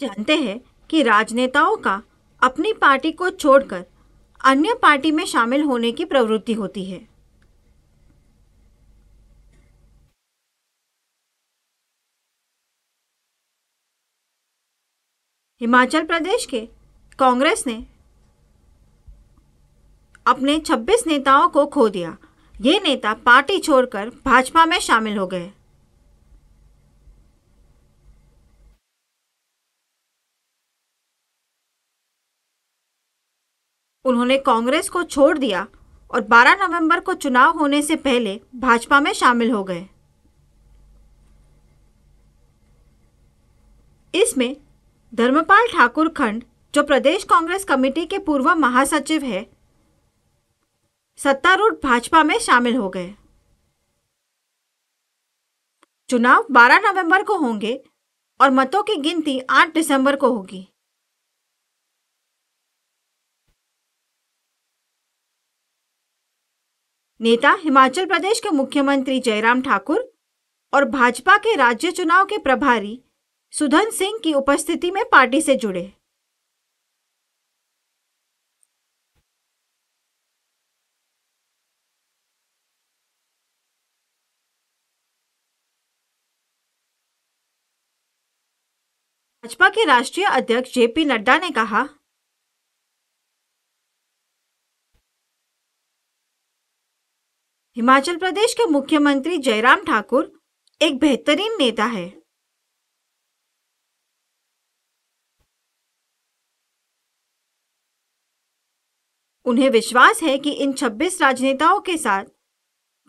जानते हैं कि राजनेताओं का अपनी पार्टी को छोड़कर अन्य पार्टी में शामिल होने की प्रवृत्ति होती है हिमाचल प्रदेश के कांग्रेस ने अपने 26 नेताओं को खो दिया ये नेता पार्टी छोड़कर भाजपा में शामिल हो गए उन्होंने कांग्रेस को छोड़ दिया और 12 नवंबर को चुनाव होने से पहले भाजपा में शामिल हो गए इसमें धर्मपाल ठाकुर खंड जो प्रदेश कांग्रेस कमेटी के पूर्व महासचिव है सत्तारूढ़ भाजपा में शामिल हो गए चुनाव 12 नवंबर को होंगे और मतों की गिनती 8 दिसंबर को होगी नेता हिमाचल प्रदेश के मुख्यमंत्री जयराम ठाकुर और भाजपा के राज्य चुनाव के प्रभारी सुधन सिंह की उपस्थिति में पार्टी से जुड़े भाजपा के राष्ट्रीय अध्यक्ष जेपी नड्डा ने कहा हिमाचल प्रदेश के मुख्यमंत्री जयराम ठाकुर एक बेहतरीन नेता है उन्हें विश्वास है कि इन 26 राजनेताओं के साथ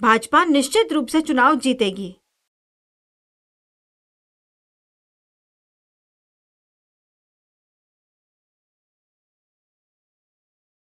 भाजपा निश्चित रूप से चुनाव जीतेगी